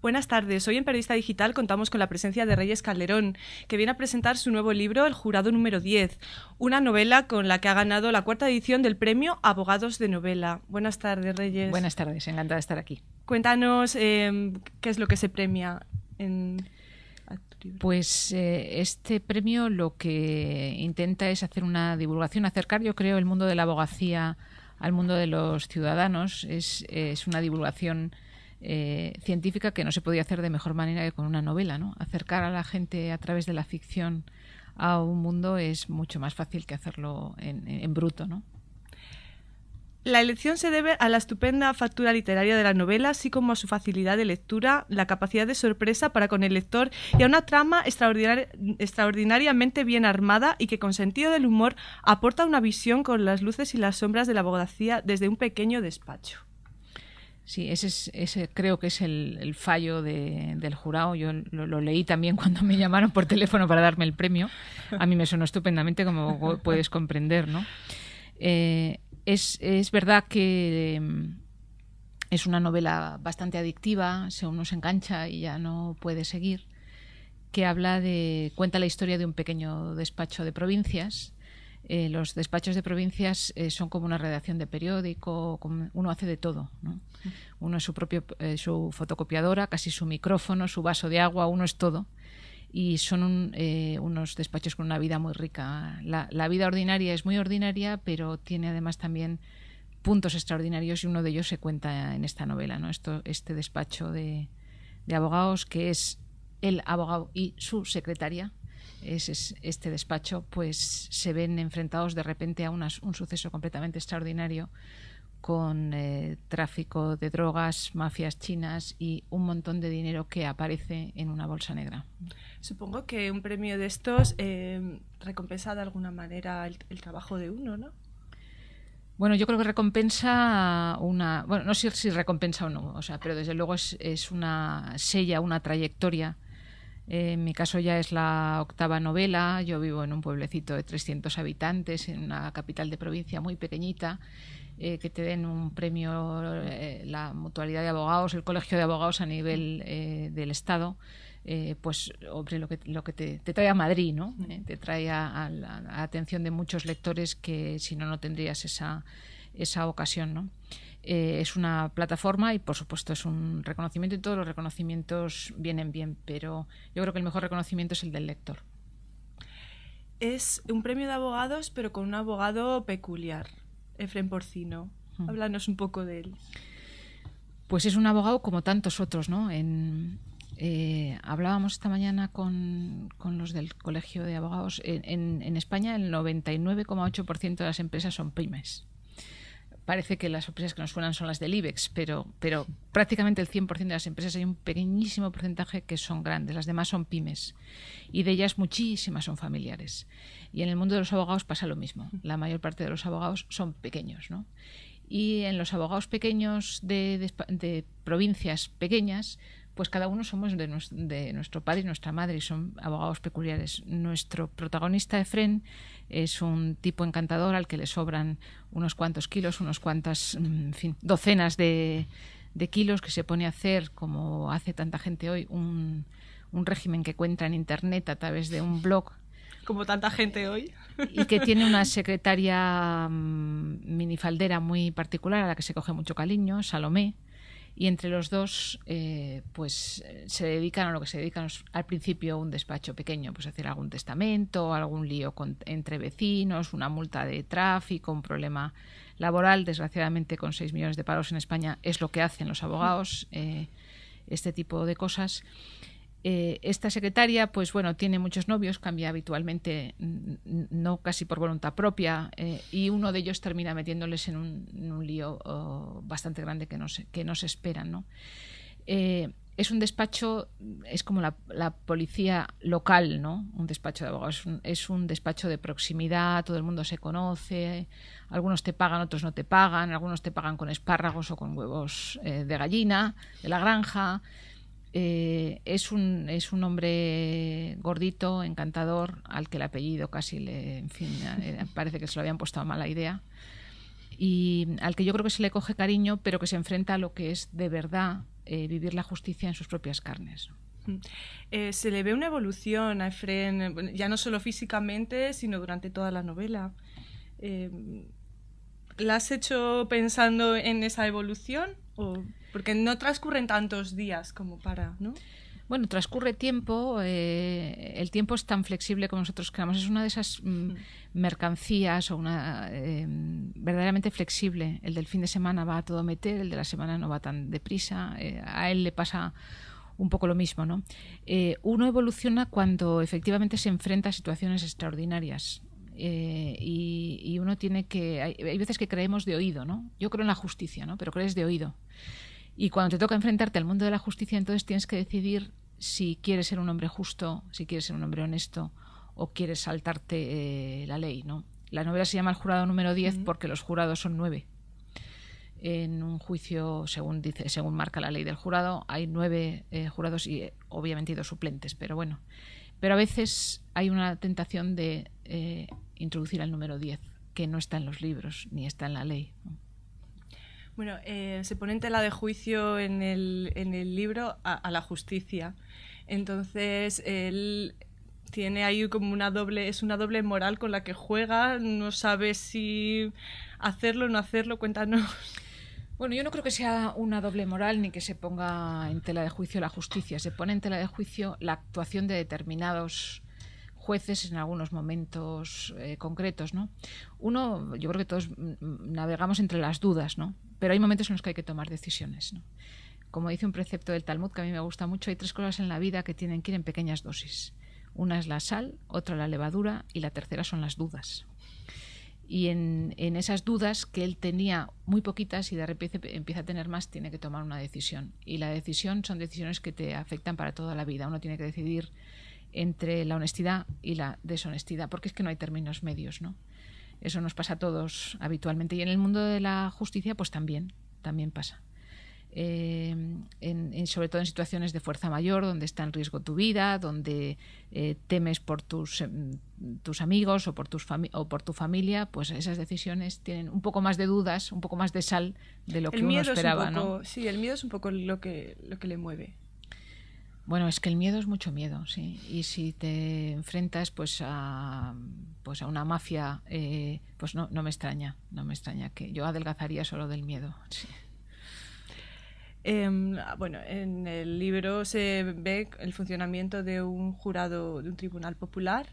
Buenas tardes. Hoy en Periodista Digital contamos con la presencia de Reyes Calderón, que viene a presentar su nuevo libro El jurado número 10, una novela con la que ha ganado la cuarta edición del premio Abogados de Novela. Buenas tardes, Reyes. Buenas tardes, encantada de estar aquí. Cuéntanos eh, qué es lo que se premia en pues eh, este premio lo que intenta es hacer una divulgación, acercar, yo creo, el mundo de la abogacía al mundo de los ciudadanos. es una divulgación eh, científica que no se podía hacer de mejor manera que con una novela. ¿no? Acercar a la gente a través de la ficción a un mundo es mucho más fácil que hacerlo en, bruto. La elección se debe a la estupenda factura literaria de la novela, así como a su facilidad de lectura, la capacidad de sorpresa para con el lector y a una trama extraordinariamente bien armada y que con sentido del humor aporta una visión con las luces y las sombras de la abogacía desde un pequeño despacho. Sí, ese, ese creo que es el, fallo del jurado. Yo lo, leí también cuando me llamaron por teléfono para darme el premio. A mí me sonó estupendamente, como puedes comprender, ¿no? Eh, es, es, verdad que em, es una novela bastante adictiva, según uno se engancha y ya no puede seguir, que habla de, cuenta la historia de un pequeño despacho de provincias eh, los despachos de provincias eh, son como una redacción de periódico, uno hace de todo. Uno es su, propio, eh, su fotocopiadora, casi su micrófono, su vaso de agua, uno es todo. Y son unos despachos con una vida muy rica. La, la, vida ordinaria es muy ordinaria, pero tiene además también puntos extraordinarios y uno de ellos se cuenta en esta novela, ¿no? Esto, este despacho de abogados que es el abogado y su secretaria, este despacho, pues se ven enfrentados de repente a un suceso completamente extraordinario con eh, tráfico de drogas, mafias chinas y un montón de dinero que aparece en una bolsa negra. Supongo que un premio de estos eh, recompensa de alguna manera el, trabajo de uno, ¿no? Bueno, yo creo que recompensa una. Bueno, no sé si recompensa o no, o sea, pero desde luego es, es una sella, una trayectoria en mi caso ya es la octava novela. Yo vivo en un pueblecito de 300 habitantes, en una capital de provincia muy pequeñita. Eh, que te den un premio eh, la mutualidad de abogados, el colegio de abogados a nivel eh, del Estado, pues hombre, lo que, te, trae a Madrid, ¿no? te trae a, la atención de muchos lectores que si no, no tendrías esa esa ocasión. ¿no? Eh, es una plataforma y por supuesto es un reconocimiento y todos los reconocimientos vienen bien, pero yo creo que el mejor reconocimiento es el del lector. Es un premio de abogados, pero con un abogado peculiar, Efren Porcino. Háblanos un poco de él. Pues es un abogado como tantos otros, ¿no? En, eh, hablábamos esta mañana con, los del Colegio de Abogados. En, en España el 99,8% de las empresas son pymes parece que las empresas que nos suenan son las del IBEX, pero, prácticamente el 100% de las empresas hay un pequeñísimo porcentaje que son grandes, las demás son pymes y de ellas muchísimas son familiares. Y en el mundo de los abogados pasa lo mismo, la mayor parte de los abogados son pequeños, ¿no? Y en los abogados pequeños de provincias pequeñas pues cada uno somos de, nuestro padre y nuestra madre y son abogados peculiares. Nuestro protagonista Efren es un tipo encantador al que le sobran unos cuantos kilos, unos cuantas, mm, docenas de, kilos que se pone a hacer, como hace tanta gente hoy, un, régimen que encuentra en internet a través de un blog como tanta gente hoy. Y que tiene una secretaria mm, minifaldera muy particular a la que se coge mucho cariño, Salomé, y entre los dos eh, pues se dedican a lo que se dedican al principio un despacho pequeño, pues hacer algún testamento, algún lío entre vecinos, una multa de tráfico, un problema laboral, desgraciadamente con 6 millones de paros en España es lo que hacen los abogados, eh, este tipo de cosas. Eh, esta secretaria, pues bueno, tiene muchos novios, cambia habitualmente, no casi por voluntad propia, eh, y uno de ellos termina metiéndoles en un, lío bastante grande que no se, que esperan. ¿no? Eh, es un despacho, es como la, policía local, ¿no? Un despacho de abogados. Es un, despacho de proximidad, todo el mundo se conoce, algunos te pagan, otros no te pagan, algunos te pagan con espárragos o con huevos de gallina, de la granja, eh, es, un, es un hombre gordito, encantador, al que el apellido casi le. En fin, eh, parece que se lo habían puesto a mala idea. Y al que yo creo que se le coge cariño, pero que se enfrenta a lo que es de verdad eh, vivir la justicia en sus propias carnes. Mm. se le ve una evolución a Efren, ya no solo físicamente, sino durante toda la novela. ¿La has hecho pensando en esa evolución? O? Porque no transcurren tantos días como para, ¿no? Bueno, transcurre tiempo, eh, el tiempo es tan flexible como nosotros creamos, es una de esas mm, mm. mercancías o una eh, verdaderamente flexible. El del fin de semana va a todo meter, el de la semana no va tan deprisa, eh, a él le pasa un poco lo mismo, ¿no? uno evoluciona cuando efectivamente se enfrenta a situaciones extraordinarias. Y, uno tiene que. Hay, hay veces que creemos de oído, ¿no? Yo creo en la justicia, ¿no? Pero crees de oído. Y cuando te toca enfrentarte al mundo de la justicia, entonces tienes que decidir si quieres ser un hombre justo, si quieres ser un hombre honesto o quieres saltarte eh, la ley, ¿no? La novela se llama El jurado número 10 porque los jurados son nueve. En un juicio, según dice, según marca la ley del jurado, hay nueve eh, jurados y eh, obviamente dos suplentes, pero bueno. Pero a veces hay una tentación de introducir al número 10, que no está en los libros ni está en la ley. Bueno, eh, se pone en tela de juicio en el, libro a, la justicia. Entonces, él tiene ahí como una doble, es una doble moral con la que juega, no sabe si hacerlo o no hacerlo, cuéntanos. Bueno, yo no creo que sea una doble moral ni que se ponga en tela de juicio la justicia, se pone en tela de juicio la actuación de determinados jueces en algunos momentos eh, concretos, ¿no? Uno, yo creo que todos navegamos entre las dudas, ¿no? Pero hay momentos en los que hay que tomar decisiones, Como dice un precepto del Talmud que a mí me gusta mucho, hay tres cosas en la vida que tienen que ir en pequeñas dosis. Una es la sal, otra la levadura y la tercera son las dudas. Y en, en esas dudas que él tenía muy poquitas y de repente empieza a tener más, tiene que tomar una decisión. Y la decisión son decisiones que te afectan para toda la vida. Uno tiene que decidir entre la honestidad y la deshonestidad, porque es que no hay términos medios, ¿no? Eso nos pasa a todos habitualmente y en el mundo de la justicia pues también, también pasa. Eh, en, sobre todo en situaciones de fuerza mayor, donde está en riesgo tu vida, donde eh, temes por tus, em, tus amigos o por, tus o por tu familia, pues esas decisiones tienen un poco más de dudas, un poco más de sal de lo que uno esperaba. Sí, el miedo es un poco lo que, lo que le mueve bueno, es que el miedo es mucho miedo, sí. Y si te enfrentas, pues a, pues a una mafia, eh, pues no, no me extraña, no me extraña que yo adelgazaría solo del miedo. Sí. Em, bueno, en el libro se ve el funcionamiento de un jurado, de un tribunal popular.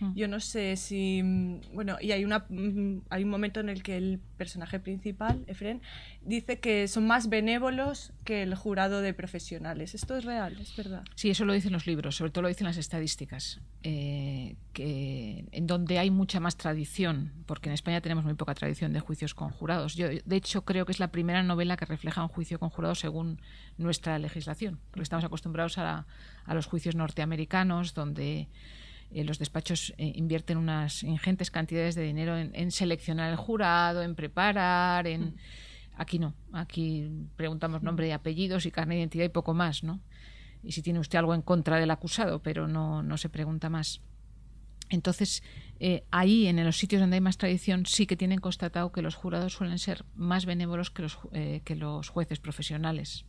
Mm. Yo no sé si. Mm, bueno, y hay, una, mm, hay un momento en el que el personaje principal, Efren, dice que son más benévolos que el jurado de profesionales. Esto es real, es verdad. Sí, eso lo dicen los libros, sobre todo lo dicen las estadísticas. Eh, en donde hay mucha más tradición, porque en España tenemos muy poca tradición de juicios con jurados. Yo, de hecho, creo que es la primera novela que refleja un juicio con jurados según nuestra legislación, porque estamos acostumbrados a, a los juicios norteamericanos donde eh, los despachos eh, invierten unas ingentes cantidades de dinero en, seleccionar el jurado, en preparar, en... Mm. Aquí no, aquí preguntamos nombre y apellidos y carne de identidad y poco más, ¿no? Y si tiene usted algo en contra del acusado, pero no, no se pregunta más. Entonces, eh, ahí, en los sitios donde hay más tradición, sí que tienen constatado que los jurados suelen ser más benévolos que los, eh, jueces profesionales.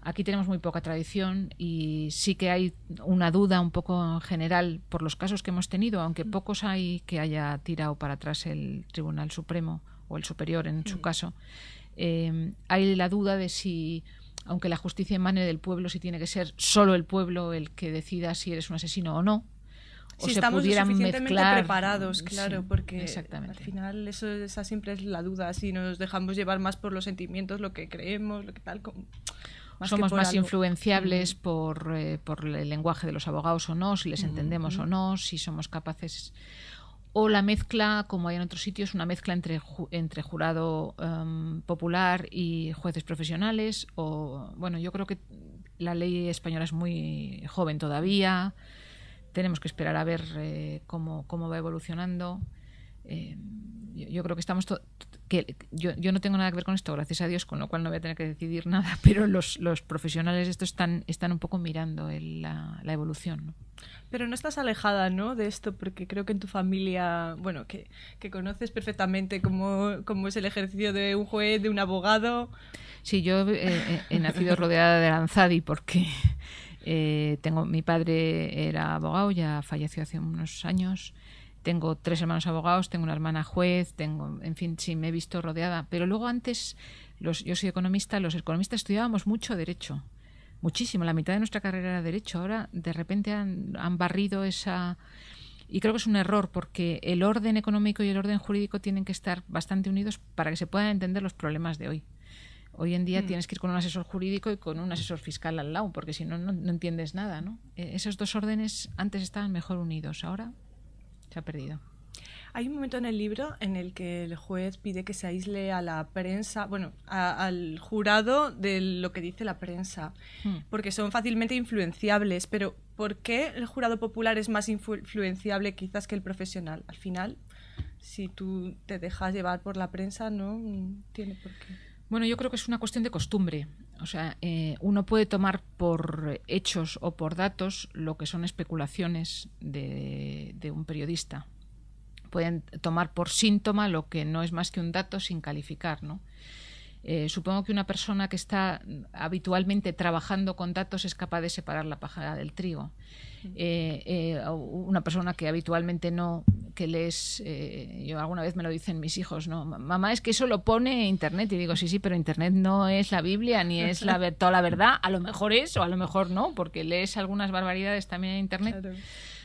Aquí tenemos muy poca tradición y sí que hay una duda un poco general por los casos que hemos tenido, aunque mm. pocos hay que haya tirado para atrás el Tribunal Supremo o el Superior en su mm. caso. Em, hay la duda de si, aunque la justicia emane del pueblo, si tiene que ser solo el pueblo el que decida si eres un asesino o no, si estamos suficientemente preparados, claro, porque al final eso, esa siempre es la duda, si nos dejamos llevar más por los sentimientos, lo que creemos, lo que tal, somos más influenciables mm. eh, por, el lenguaje de los abogados o no, si les mm, entendemos o mm. no, si somos capaces o la mezcla, como hay en otros sitios, una mezcla entre, entre jurado em, popular y jueces profesionales. O, bueno, yo creo que la ley española es muy joven todavía. Tenemos que esperar a ver eh, cómo, cómo, va evolucionando. Eh, yo, creo que estamos... Que, yo, yo, no tengo nada que ver con esto, gracias a Dios, con lo cual no voy a tener que decidir nada, pero los, los profesionales esto están, están un poco mirando la, evolución. Pero no estás alejada, ¿no? De esto, porque creo que en tu familia, bueno, que, que conoces perfectamente cómo, cómo, es el ejercicio de un juez, de un abogado. Sí, yo eh, he nacido rodeada de lanzadi porque eh, tengo, mi padre era abogado, ya falleció hace unos años. Tengo tres hermanos abogados, tengo una hermana juez, tengo, en fin, sí, me he visto rodeada. Pero luego antes, yo soy economista, los economistas estudiábamos mucho derecho, muchísimo. La mitad de nuestra carrera era derecho. Ahora, de repente, han barrido esa, y creo que es un error porque el orden económico y el orden jurídico tienen que estar bastante unidos para que se puedan entender los problemas de hoy. Hoy en día mm. tienes que ir con un asesor jurídico y con un asesor fiscal al lado, porque si no, no, entiendes nada. Eh, esos dos órdenes antes estaban mejor unidos, ahora se ha perdido. Hay un momento en el libro en el que el juez pide que se aísle a la prensa, bueno, al jurado de lo que dice la prensa, hmm. porque son fácilmente influenciables, pero ¿por qué el jurado popular es más influenciable quizás que el profesional? Al final, si tú te dejas llevar por la prensa, no tiene por qué. Bueno, yo creo que es una cuestión de costumbre. O sea, eh, uno puede tomar por hechos o por datos lo que son especulaciones de, un periodista. Pueden tomar por síntoma lo que no es más que un dato sin calificar, ¿no? Eh, supongo que una persona que está habitualmente trabajando con datos es capaz de separar la paja del trigo. Eh, una persona que habitualmente no que les... Eh, yo alguna vez me lo dicen mis hijos, ¿no? Mamá, es que eso lo pone Internet. Y digo, sí, sí, pero Internet no es la Biblia ni es la, toda la verdad. A lo mejor es o a lo mejor no, porque lees algunas barbaridades también en Internet.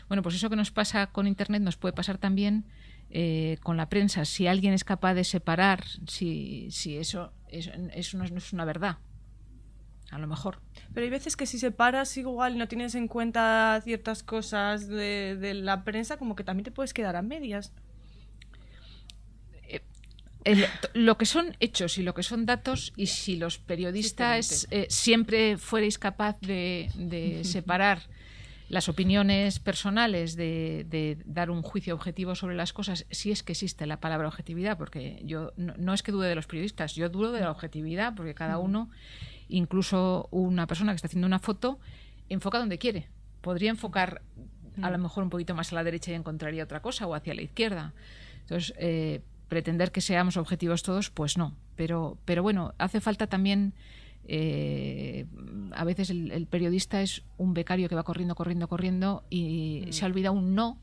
Bueno, pues eso que nos pasa con Internet nos puede pasar también eh, con la prensa. Si alguien es capaz de separar si, si eso, eso, no es una verdad a lo mejor. Pero hay veces que si separas igual y no tienes en cuenta ciertas cosas de, la prensa, como que también te puedes quedar a medias. Eh, lo que son hechos y lo que son datos y si los periodistas eh, siempre fuerais capaz de, separar las opiniones personales de, dar un juicio objetivo sobre las cosas, si es que existe la palabra objetividad, porque yo no es que dude de los periodistas, yo dudo de la objetividad, porque cada mm. uno Incluso una persona que está haciendo una foto enfoca donde quiere. Podría enfocar a lo mm. mejor un poquito más a la derecha y encontraría otra cosa o hacia la izquierda. Entonces, eh, pretender que seamos objetivos todos, pues no. Pero, pero bueno, hace falta también... Eh, a veces el, periodista es un becario que va corriendo, corriendo, corriendo y mm. se olvida un no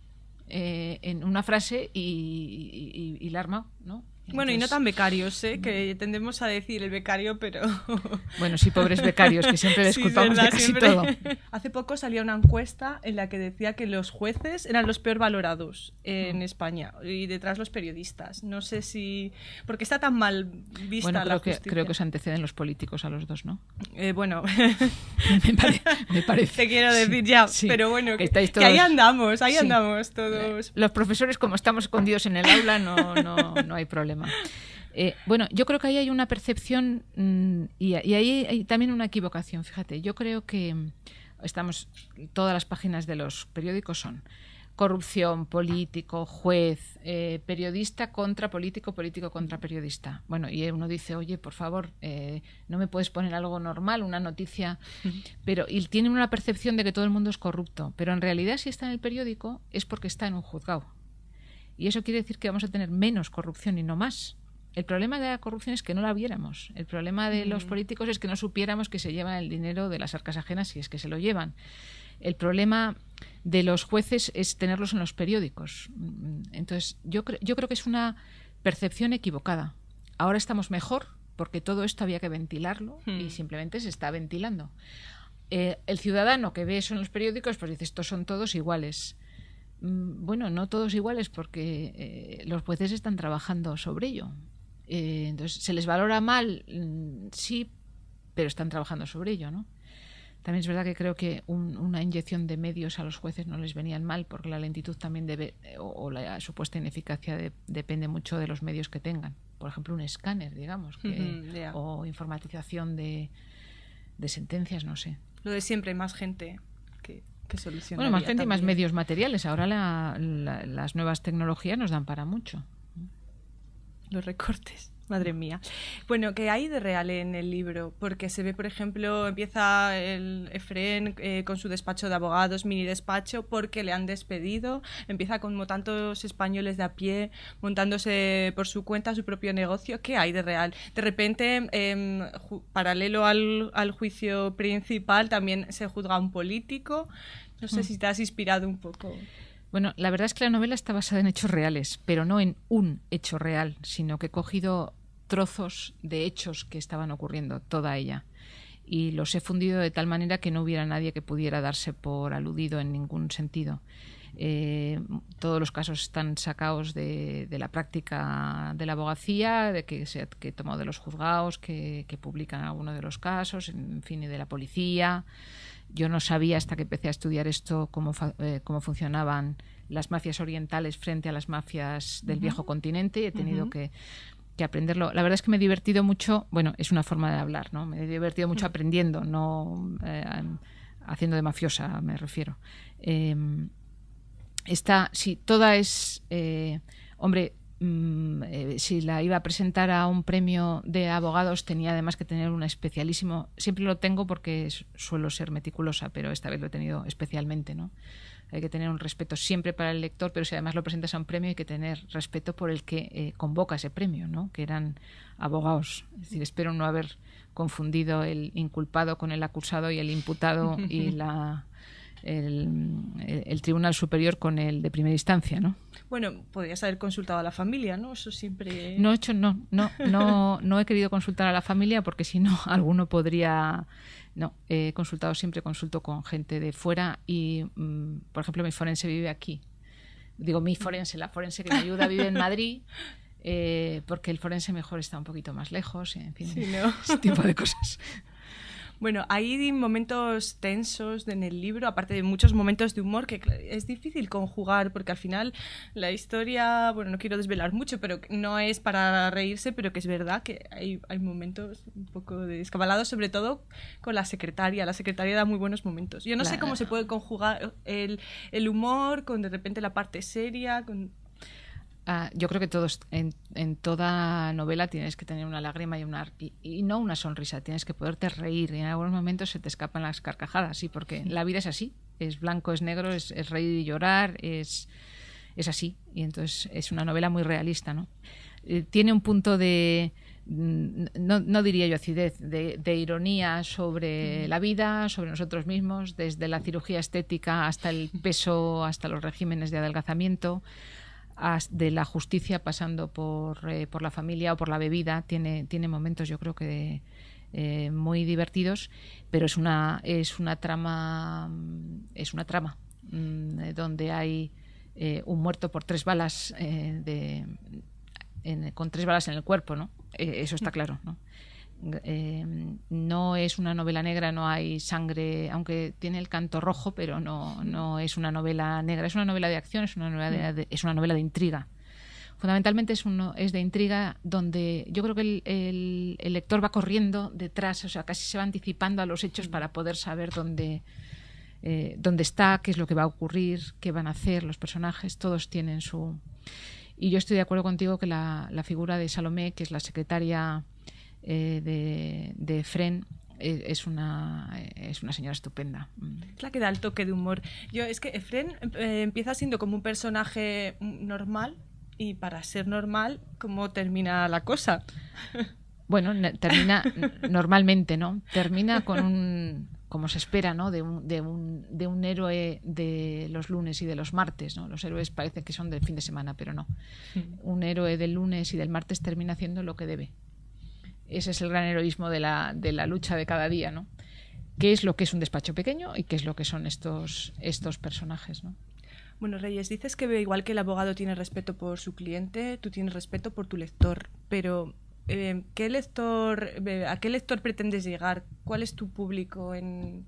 eh, en una frase y, y la arma, ¿no? Bueno, y no tan becarios, ¿eh? que tendemos a decir el becario, pero... Bueno, sí, pobres becarios, que siempre les culpamos de casi todo. Hace poco salía una encuesta en la que decía que los jueces eran los peor valorados en mm. España y detrás los periodistas. No sé si... porque está tan mal vista bueno, creo que, Creo que se anteceden los políticos a los dos, ¿no? Eh, bueno... me, parece. Te quiero decir ya, pero bueno, que, ahí andamos, ahí andamos todos. Eh, los profesores, como estamos escondidos en el aula, no, no hay problema. Eh, bueno, yo creo que ahí hay una percepción mm, y, ahí hay también una equivocación, fíjate. Yo creo que mm, estamos, todas las páginas de los periódicos son corrupción, político, juez, eh, periodista contra político, político contra periodista. Bueno, y uno dice, oye, por favor, eh, no me puedes poner algo normal, una noticia. Pero, y tienen una percepción de que todo el mundo es corrupto. Pero en realidad, si está en el periódico, es porque está en un juzgado y eso quiere decir que vamos a tener menos corrupción y no más. El problema de la corrupción es que no la viéramos. El problema de los mm. políticos es que no supiéramos que se llevan el dinero de las arcas ajenas si es que se lo llevan. El problema de los jueces es tenerlos en los periódicos. Entonces, yo, creo que es una percepción equivocada. Ahora estamos mejor porque todo esto había que ventilarlo y hmm. simplemente se está ventilando. Eh, el ciudadano que ve eso en los periódicos, pues dice, estos son todos iguales. Mm, bueno, no todos iguales porque eh, los jueces están trabajando sobre ello. Eh, entonces, se les valora mal, mm, sí, pero están trabajando sobre ello, ¿no? También es verdad que creo que una inyección de medios a los jueces no les venían mal, porque la lentitud también debe, eh, o, la supuesta ineficacia depende mucho de los medios que tengan. Por ejemplo, un escáner, digamos, o informatización de, de sentencias, no sé. Lo de siempre, más gente. Bueno, más gente y más medios materiales. Ahora las nuevas tecnologías nos dan para mucho. Los recortes. Madre mía. Bueno, ¿qué hay de real en el libro? Porque se ve, por ejemplo, empieza el Efren eh, con su despacho de abogados, mini despacho, porque le han despedido. Empieza como tantos españoles de a pie, montándose por su cuenta su propio negocio. ¿Qué hay de real? De repente, em, paralelo al, al juicio principal, también se juzga a un político. No sé hmm. si te has inspirado un poco. Bueno, la verdad es que la novela está basada en hechos reales, pero no en un hecho real, sino que he cogido trozos de hechos que estaban ocurriendo, toda ella. Y los he fundido de tal manera que no hubiera nadie que pudiera darse por aludido en ningún sentido. Eh, todos los casos están sacados de, la práctica de la abogacía, de que se que he tomado de los juzgados, que, que publican algunos de los casos, en fin, y de la policía. Yo no sabía hasta que empecé a estudiar esto cómo, eh, cómo funcionaban las mafias orientales frente a las mafias del viejo continente y he tenido que, aprenderlo. La verdad es que me he divertido mucho, bueno, es una forma de hablar, ¿no? Me he divertido mucho aprendiendo, no eh, haciendo de mafiosa, me refiero. Em, esta, sí, toda es, eh, hombre, Mm, eh, si la iba a presentar a un premio de abogados tenía además que tener un especialísimo, siempre lo tengo porque suelo ser meticulosa, pero esta vez lo he tenido especialmente, ¿no? Hay que tener un respeto siempre para el lector, pero si además lo presentas a un premio hay que tener respeto por el que eh, convoca ese premio, ¿no? Que eran abogados. Es decir, espero no haber confundido el inculpado con el acusado y el imputado y la el, el, Tribunal Superior con el de primera instancia, ¿no? Bueno, podrías haber consultado a la familia, ¿no? Eso siempre. No he hecho, no, no, no, no he querido consultar a la familia porque si no, alguno podría. No, he consultado siempre, consulto con gente de fuera y, mm, por ejemplo, mi forense vive aquí. Digo, mi forense, la forense que me ayuda vive en Madrid. Eh, porque el forense mejor está un poquito más lejos, en fin, ese tipo de cosas. Bueno, hay momentos tensos en el libro, aparte de muchos momentos de humor que es difícil conjugar porque al final la historia, bueno, no quiero desvelar mucho, pero no es para reírse, pero que es verdad que hay, momentos un poco descabalados, sobre todo con la secretaria. La secretaria da muy buenos momentos. Yo no sé cómo se puede conjugar el, el humor con de repente la parte seria, con Ah, yo creo que todos, en, toda novela tienes que tener una lágrima y, una, y, no una sonrisa, tienes que poderte reír y en algunos momentos se te escapan las carcajadas, sí, porque la vida es así, es blanco, es negro, es, reír y llorar, es, es, así, y entonces es una novela muy realista, ¿no? Eh, tiene un punto de, mm, no, diría yo acidez, de, ironía sobre la vida, sobre nosotros mismos, desde la cirugía estética hasta el peso, hasta los regímenes de adelgazamiento, de la justicia pasando por, eh, por, la familia o por la bebida. Tiene, tiene momentos, yo creo que eh, muy divertidos, pero es una, es una trama, mm, es una trama mm, eh, donde hay un muerto por tres balas de, con tres balas en el cuerpo, ¿no? eso está mm. claro, Em, no es una novela negra, no hay sangre, aunque tiene el canto rojo, pero no, no es una novela negra. Es una novela de acción, es una novela de, mm. es una novela de intriga. Fundamentalmente es, uno, es de intriga donde yo creo que el, lector va corriendo detrás, o sea, casi se va anticipando a los hechos mm. para poder saber dónde, eh, dónde está, qué es lo que va a ocurrir, qué van a hacer los personajes, todos tienen su... Y yo estoy de acuerdo contigo que la, la figura de Salomé, que es la secretaria eh, de, de eh, es una, eh, es una señora estupenda. Es la que da el toque de humor. Yo, es que Efren em, empieza siendo como un personaje normal y para ser normal, ¿cómo termina la cosa? Bueno, termina normalmente, ¿no? Termina con un, como se espera, ¿no? De un, de un, de un héroe de los lunes y de los martes, ¿no? Los héroes parece que son del fin de semana, pero no. Un héroe del lunes y del martes termina haciendo lo que debe ese es el gran heroísmo de la, de la lucha de cada día, ¿no? ¿Qué es lo que es un despacho pequeño y qué es lo que son estos, estos personajes, Bueno, Reyes, dices que igual que el abogado tiene respeto por su cliente, tú tienes respeto por tu lector, pero eh, ¿qué lector, ¿a qué lector pretendes llegar? ¿Cuál es tu público en,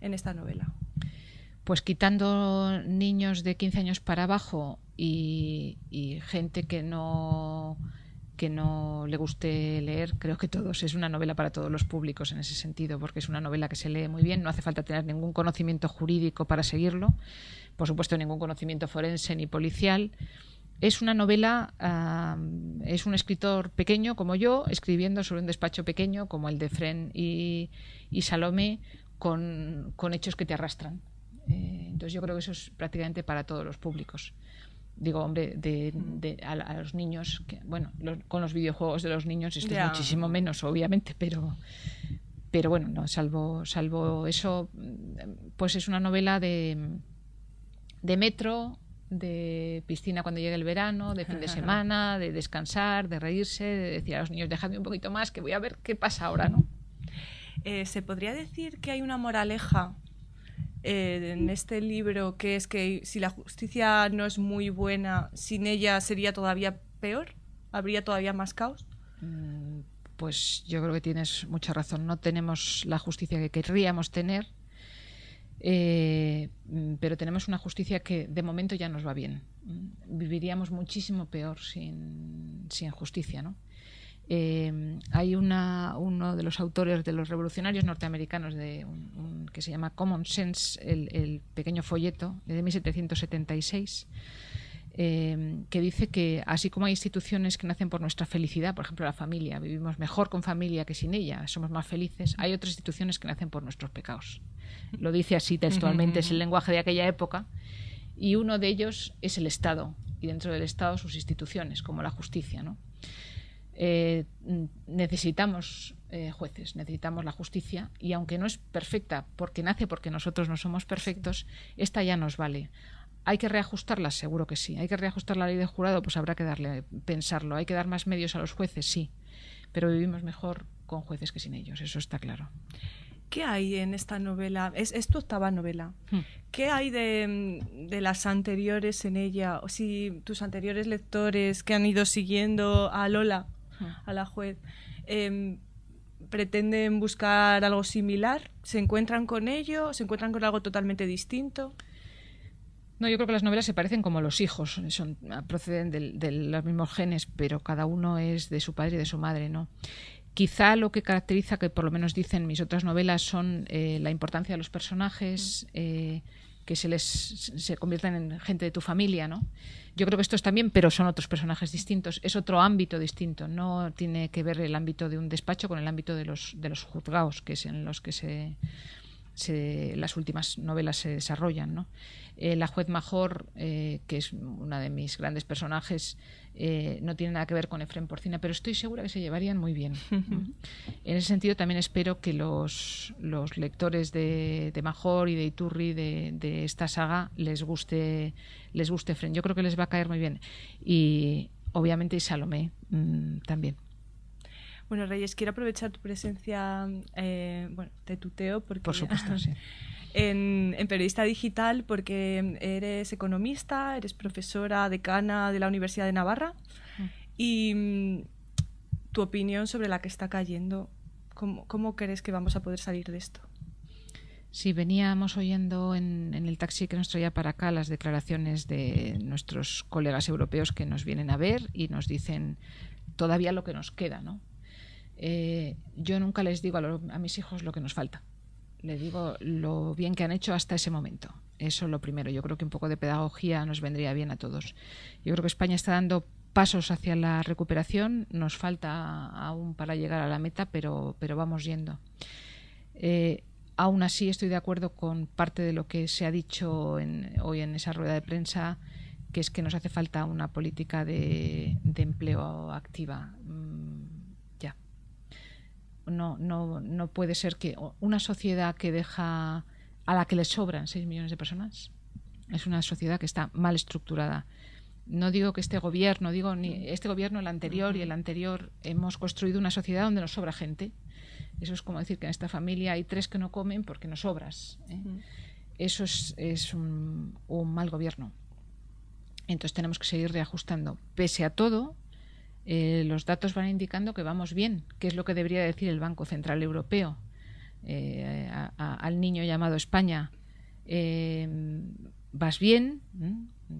esta novela? Pues quitando niños de 15 años para abajo y gente que no que no le guste leer, creo que todos. Es una novela para todos los públicos en ese sentido, porque es una novela que se lee muy bien, no hace falta tener ningún conocimiento jurídico para seguirlo, por supuesto ningún conocimiento forense ni policial. Es una novela, es un escritor pequeño como yo, escribiendo sobre un despacho pequeño como el de Fren y, y Salome, con, con, hechos que te arrastran. Eh, entonces yo creo que eso es prácticamente para todos los públicos digo, hombre, de, a, los niños, que, bueno, con los videojuegos de los niños esto es muchísimo menos, obviamente, pero, pero bueno, no, salvo, salvo eso, mm, pues es una novela de, de metro, de piscina cuando llega el verano, de fin de semana, de descansar, de reírse, de decir a los niños, déjame un poquito más, que voy a ver qué pasa ahora, ¿no? Eh, ¿Se podría decir que hay una moraleja eh, en este libro, que es que si la justicia no es muy buena, sin ella sería todavía peor, habría todavía más caos. Mm, pues yo creo que tienes mucha razón. No tenemos la justicia que querríamos tener, eh, mm, pero tenemos una justicia que de momento ya nos va bien. Mm, viviríamos muchísimo peor sin, sin justicia, ¿no? Eh, hay uno de los autores de los revolucionarios norteamericanos que se llama Common Sense, el, pequeño folleto de 1776, eh, que dice que así como hay instituciones que nacen por nuestra felicidad, por ejemplo la familia, vivimos mejor con familia que sin ella, somos más felices, hay otras instituciones que nacen por nuestros pecados. Lo dice así textualmente, es el lenguaje de aquella época, y uno de ellos es el Estado, y dentro del Estado sus instituciones, como la justicia, ¿no? Eh, necesitamos eh, jueces, necesitamos la justicia y aunque no es perfecta porque nace porque nosotros no somos perfectos, esta ya nos vale. ¿Hay que reajustarla? Seguro que sí. ¿Hay que reajustar la ley de jurado? Pues habrá que darle, pensarlo. ¿Hay que dar más medios a los jueces? Sí. Pero vivimos mejor con jueces que sin ellos, eso está claro. ¿Qué hay en esta novela? Es, tu octava novela. Hmm. ¿Qué hay de, las anteriores en ella? O si tus anteriores lectores que han ido siguiendo a Lola a la juez. Em, pretenden buscar algo similar, se encuentran con ello, se encuentran con algo totalmente distinto. No, yo creo que las novelas se parecen como los hijos, son, proceden de, los mismos genes, pero cada uno es de su padre y de su madre, ¿no? Quizá lo que caracteriza, que por lo menos dicen mis otras novelas, son eh, la importancia de los personajes, mm. eh, que se les se conviertan en gente de tu familia, ¿no? Yo creo que esto es también, pero son otros personajes distintos, es otro ámbito distinto, no tiene que ver el ámbito de un despacho con el ámbito de los de los juzgados, que es en los que se, las últimas novelas se desarrollan, eh, la juez Major, eh, que es una de mis grandes personajes, eh, no tiene nada que ver con Efren Porcina, pero estoy segura que se llevarían muy bien. en ese sentido, también espero que los, lectores de, Major y de Iturri de, esta saga les guste, les guste Efren. Yo creo que les va a caer muy bien. Y obviamente y Salomé mm, también. Bueno, Reyes, quiero aprovechar tu presencia, eh, bueno, te tuteo porque... Por supuesto, sí. En, Periodista Digital porque eres economista, eres profesora, decana de la Universidad de Navarra mm. y mm, tu opinión sobre la que está cayendo, ¿cómo, crees que vamos a poder salir de esto? Sí, veníamos oyendo en el taxi que nos traía para acá las declaraciones de nuestros colegas europeos que nos vienen a ver y nos dicen todavía lo que nos queda, ¿no? Eh, yo nunca les digo a, mis hijos lo que nos falta. les digo lo bien que han hecho hasta ese momento. Eso es lo primero. Yo creo que un poco de pedagogía nos vendría bien a todos. Yo creo que España está dando pasos hacia la recuperación. Nos falta aún para llegar a la meta, pero, vamos yendo. Eh, aún así, estoy de acuerdo con parte de lo que se ha dicho hoy en esa rueda de prensa que es que nos hace falta una política de empleo activa. Mm, no, puede ser que una sociedad que deja a la que le sobran 6 millones de personas es una sociedad que está mal estructurada. No digo que este gobierno, digo ni este gobierno, el anterior y el anterior, hemos construido una sociedad donde nos sobra gente. Eso es como decir que en esta familia hay tres que no comen porque nos sobras. ¿eh? Eso es, un mal gobierno. Entonces tenemos que seguir reajustando. Pese a todo, eh, los datos van indicando que vamos bien, que es lo que debería decir el Banco Central Europeo eh, al niño llamado España. Em, vas bien,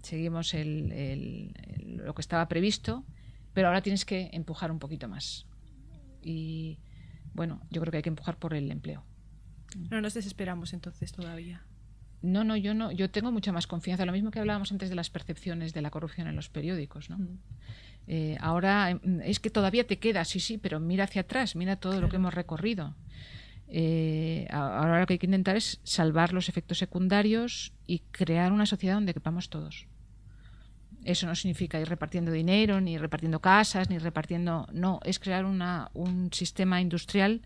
seguimos lo que estaba previsto, pero ahora tienes que empujar un poquito más. Y bueno, yo creo que hay que empujar por el empleo. No nos desesperamos entonces todavía. No, no, yo no, yo tengo mucha más confianza. Lo mismo que hablábamos antes de las percepciones de la corrupción en los periódicos, ¿no? Mm. Eh, ahora mm, es que todavía te queda, sí, sí, pero mira hacia atrás, mira todo lo que hemos recorrido. Eh, ahora lo que hay que intentar es salvar los efectos secundarios y crear una sociedad donde quepamos todos. Eso no significa ir repartiendo dinero, ni repartiendo casas, ni repartiendo... No, es crear una, un sistema industrial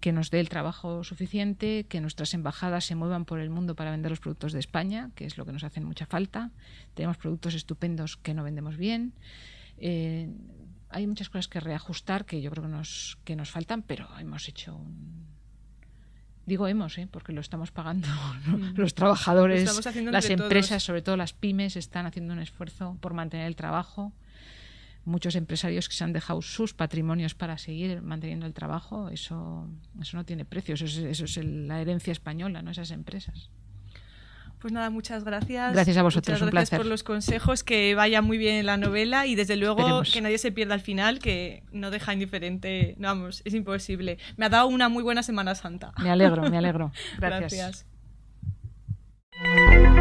que nos dé el trabajo suficiente, que nuestras embajadas se muevan por el mundo para vender los productos de España, que es lo que nos hace mucha falta. Tenemos productos estupendos que no vendemos bien. Eh, hay muchas cosas que reajustar que yo creo que nos, que nos faltan, pero hemos hecho un... Digo hemos, ¿eh? porque lo estamos pagando los trabajadores, las empresas, sobre todo las pymes, están haciendo un esfuerzo por mantener el trabajo. Muchos empresarios que se han dejado sus patrimonios para seguir manteniendo el trabajo, eso, eso no tiene precio, eso es, la herencia española, ¿no? esas empresas. Pues nada, muchas gracias. Gracias a vosotros, muchas gracias un placer. por los consejos, que vaya muy bien la novela y desde luego que nadie se pierda al final, que no deja indiferente, vamos, es imposible. Me ha dado una muy buena Semana Santa. Me alegro, me alegro. gracias. gracias.